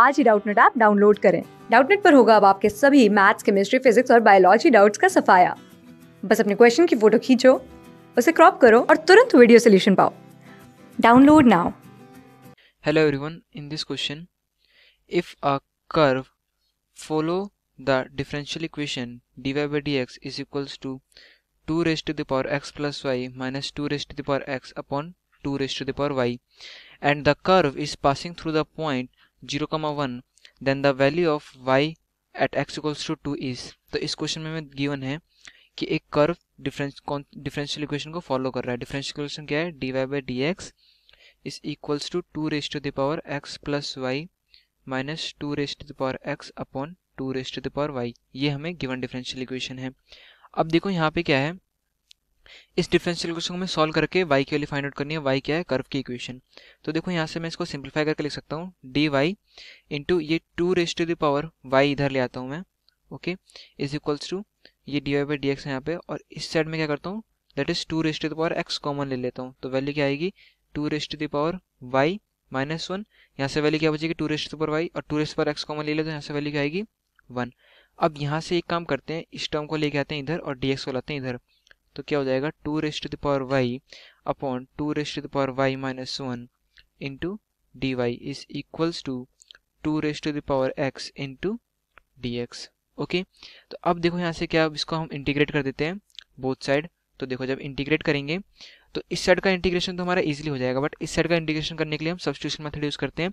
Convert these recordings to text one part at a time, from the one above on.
आज ही Doubtnut app download करें डाउटनेट पर होगा अब आपके सभी मैथ्स केमिस्ट्री फिजिक्स और बायोलॉजी डाउट्स का सफाया बस अपने क्वेश्चन की फोटो खींचो उसे क्रॉप करो और तुरंत वीडियो सोल्यूशन पाओ download now hello everyone in this question if a curve follow the differential equation dy by dx is equals to 2 raised to the power x plus y minus 2 raised to the power x upon 2 raised to the power y and the curve is passing through the point zero comma one then the value of y at x equals to two is तो इस question में given है कि एक curve difference differential equation को follow कर रहा है डिफरेंशियल इक्वेशन क्या है d y by d x is equals to two raise to the power x plus y minus two raise to the power x upon two raise to the power y ये हमें given differential equation है अब देखो यहाँ पे क्या है इस डिफरेंशियल इक्वेशन को मैं सॉल्व करके वाई की वैल्यू फाइंड आउट करनी है वाई क्या है कर्व की इक्वेशन तो देखो यहाँ से मैं इसको सिंप्लीफाई करके लिख सकता हूँ डी वाई इंटू ये two raise to the power y इधर ले आता हूँ मैं ओके इज इक्वल्स टू ये d y by d x है यहाँ पे और इस साइड में क्या करता हूँ that is two raise to the power x common ले लेता हूँ तो वैल्यू क्या आएगी two raise to the power Y minus one यहाँ से वैल्यू क्या बचेगी टू रेस्ट पर वाई और two raised power x common ले लेते हैं यहाँ से वैल्यू क्या आएगी वन अब यहाँ से एक काम करते हैं इस टर्म को लेके आते हैं इधर और डी एक्स को लाते हैं इधर तो क्या हो जाएगा two raised to the power y upon two raised to the power Y minus one into D y is equals to two raised to the power x into D x okay तो अब देखो यहाँ से क्या अब इसको हम integrate कर देते हैं बोथ साइड तो देखो जब इंटीग्रेट करेंगे तो इस साइड का इंटीग्रेशन तो हमारा इजीली हो जाएगा बट इस साइड का इंटीग्रेशन करने के लिए हम सब्सिट्यूशन मेथड यूज़ करते हैं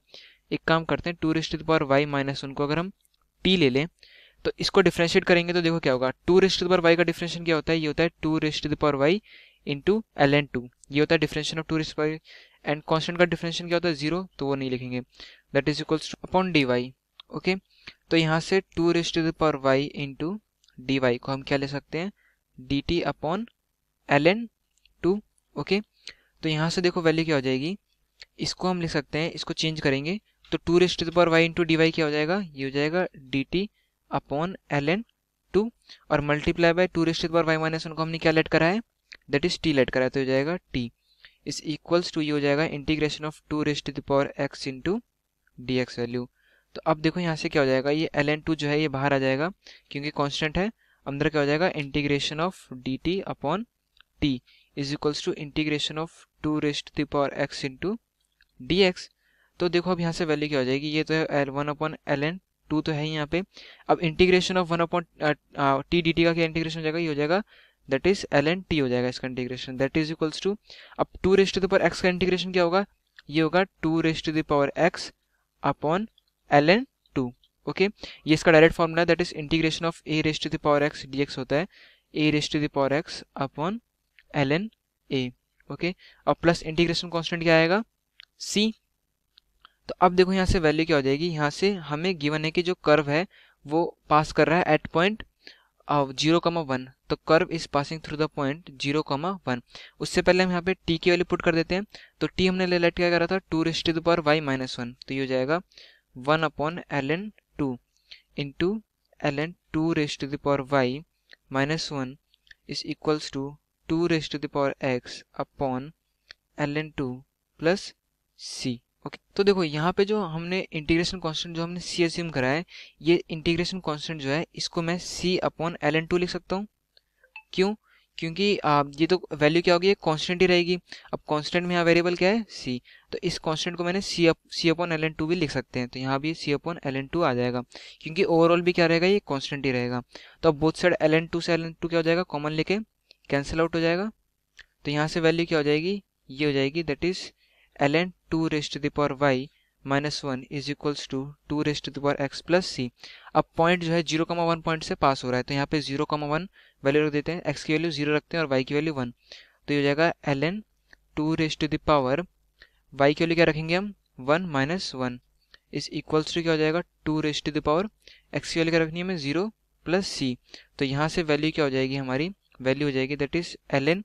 एक काम करते हैं two raised to the power Y minus one को अगर हम टी ले लें तो इसको डिफ्रेंशिएट करेंगे तो देखो क्या होगा टू रिस्ट पर वाई का डिफ्रेंशन क्या होता है ये होता है टू रिस्ट पर Y into l N two ये होता है differentiation of two raised power and constant का डिफ्रेंशन क्या होता है जीरो तो वो नहीं लिखेंगे that is equals to upon D Y okay तो यहाँ से टू रिस्ट पर वाई इंटू डी वाई को हम क्या ले सकते हैं D T upon L N two okay तो यहाँ से देखो वैल्यू क्या हो जाएगी इसको हम लिख सकते हैं इसको चेंज करेंगे तो टू रिस्ट पर वाई इंटू डी वाई क्या हो जाएगा ये हो जाएगा D T upon L N two और मल्टीप्लाई बाय टू रेस्ट पर वाई माइनस वन को हमने क्या लेट करा है दैट इज टी लेट करा है तो हो जाएगा टी इस इक्वल्स टू ये हो जाएगा integration of two raised the power X to D X value तो अब देखो यहाँ से क्या हो जाएगा ये एल एन टू जो है ये बाहर आ जाएगा क्योंकि कॉन्स्टेंट है अंदर क्या हो जाएगा integration of D T upon T is equals to integration of two raised the power x into D X तो देखो अब यहाँ से वैल्यू क्या हो जाएगी ये तो है L one upon L N two तो है ही यहाँ पे अब integration of one upon T D T का क्या इंटीग्रेशन हो जाएगा ये हो जाएगा that is L N T हो जाएगा इसका integration that is equals to अब two raised to the power X का इंटीग्रेशन क्या होगा ये होगा two raised to the power X upon L N two okay ये इसका direct formula that is integration of A raised to the power X D X होता है A raised to the power X upon L N A okay और plus integration constant क्या आएगा सी तो अब देखो यहाँ से वैल्यू क्या हो जाएगी यहाँ से हमें गिवन है कि जो कर्व है वो पास कर रहा है at point zero comma one तो curve is passing through the point zero comma one उससे पहले हम यहाँ पे टी की वैल्यू पुट कर देते हैं तो टी हमने ले लेट क्या करा था two raised to power Y minus one तो ये हो जाएगा one upon L N two in two L N two raised to the power Y minus one is equals to two raised to the power x upon L N two plus C okay तो देखो यहाँ पे जो हमने integration constant जो हमने सी एसम करा है ये इंटीग्रेशन कांस्टेंट जो है इसको मैं C upon L N two लिख सकता हूँ क्यों क्योंकि ये तो वैल्यू क्या होगी ये कांस्टेंट ही रहेगी अब कांस्टेंट में यहाँ वेरिएबल क्या है सी तो इस कांस्टेंट को मैंने C up C upon L N two भी लिख सकते हैं तो यहाँ भी C upon L N two आ जाएगा क्योंकि ओवरऑल भी क्या रहेगा ये कांस्टेंट ही रहेगा तो अब both side L N two से एल एन टू क्या हो जाएगा कॉमन लेके कैंसिल आउट हो जाएगा तो यहाँ से वैल्यू क्या हो जाएगी ये हो जाएगी that is ln 2 raised to the power y minus one is equals to two raised to the power x plus C अब पॉइंट जो है जीरो कमा वन पॉइंट से पास हो रहा है तो यहाँ पे जीरो कमा वन वैल्यू रख देते हैं एक्स की वैल्यू जीरो रखते हैं और वाई की वैल्यू वन तो ये हो जाएगा L N two raise to the power Y की वैल्यू क्या रखेंगे हम one minus one is equals to क्या हो जाएगा two raised to the power X की वैल्यू क्या रखनी है हमें जीरो प्लस सी तो यहाँ से वैल्यू क्या हो जाएगी हमारी वैल्यू हो जाएगी that is L N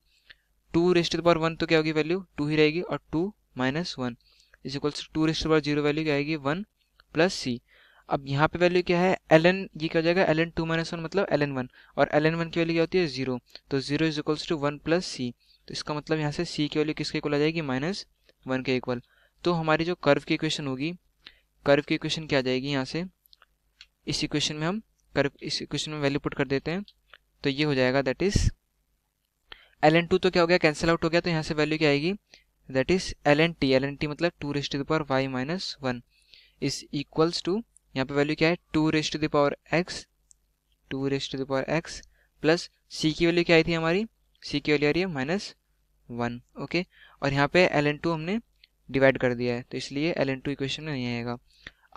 two raised to the power one तो क्या होगी वैल्यू टू ही रहेगी और two minus one is equals to two raised power zero value क्या आएगी वन प्लस सी अब यहाँ पे वैल्यू क्या है एल एन ये क्या हो जाएगा L N two minus one मतलब एल एन वन और एल एन वन की वैल्यू क्या होती है जीरो तो zero is equals to one plus C तो इसका मतलब यहाँ से सी की वैल्यू किसके इक्वल आ जाएगी माइनस वन के इक्वल तो हमारी जो कर्व की इक्वेशन होगी कर्व की इक्वेशन क्या आ जाएगी यहाँ से इस इक्वेशन में हम कर्व इस इक्वेशन में वैल्यू पुट कर देते हैं तो ये हो जाएगा that is L N two तो क्या हो गया कैंसिल आउट हो गया तो यहाँ से वैल्यू क्या आएगी that is L N T L N T मतलब two raised to the power Y minus one is equals to यहाँ पे वैल्यू क्या है two raised to the power X two raised to the power X plus C की value क्या आई थी हमारी सी की वैल्यू आ रही है माइनस वन ओके और यहाँ पे एल एन टू हमने डिवाइड कर दिया है तो इसलिए एल एन टू इक्वेशन में नहीं आएगा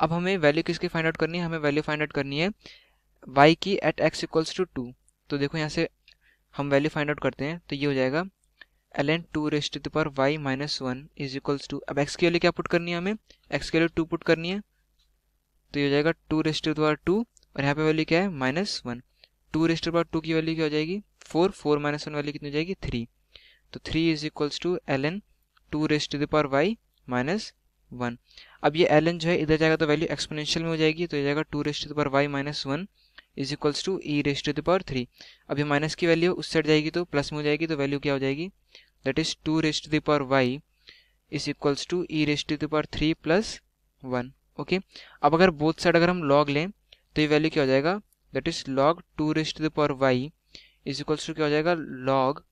अब हमें वैल्यू किसकी फाइंड आउट करनी है हमें वैल्यू फाइंड आउट करनी है वाई की at x equals to two तो देखो यहाँ से हम वैल्यू फाइंड आउट करते हैं तो ये हो जाएगा L N two raised to the power Y minus one is equals to अब एक्स के लिए क्या पुट करनी है हमें एक्स के लिए टू पुट करनी है तो ये हो जाएगा two raised to the power two और यहाँ पे वैल्यू क्या है minus one two raised to the power two की वैल्यू क्या हो जाएगी four four minus one value कितनी हो जाएगी थ्री तो three is equals to L N two raised to the power Y minus one अब ये एल एन जो है इधर जाएगा तो वैल्यू एक्सपोनेंशियल में हो जाएगी तो ये जाएगा two raised to the power Y minus one is equals to E raised to the power three अब ये माइनस की वैल्यू उस साइड जाएगी तो प्लस में हो जाएगी तो वैल्यू क्या हो जाएगी that is 2 raised to the power y is equals to E raised to the power three plus one okay अब अगर बोथ साइड अगर हम लॉग लें तो ये वैल्यू क्या हो जाएगा that is log two raised to the power Y is equals to क्या हो जाएगा log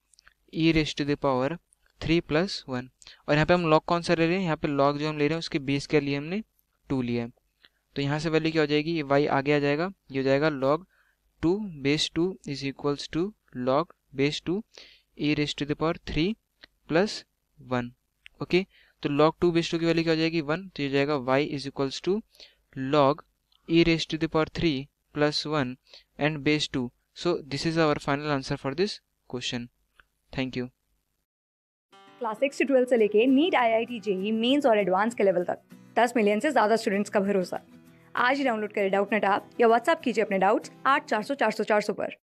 E raised to the power three plus one और यहाँ पे हम लॉग कौन सा ले रहे हैं यहाँ पे लॉग जो हम ले रहे हैं उसके बेस के लिए हमने टू लिया है तो यहाँ से वैल्यू क्या हो जाएगी ये वाई आगे आ जाएगा ये हो जाएगा log two base two is equals to log base two A raise to the power three plus one okay तो लॉग टू बेस टू की वैल्यू क्या हो जाएगी वन तो ये जाएगा Y is equals to log A raise to the power three plus one and base two so this is our final answer for this question thank you class six से twelfth से लेके NEET I I T JEE Mains और advance के level तक दस million से ज़्यादा students का भरोसा आज ही डाउनलोड करें डाउट नेट आप या व्हाट्सअप कीजिए अपने डाउट्स आठ चार सौ चार सौ चार सौ पर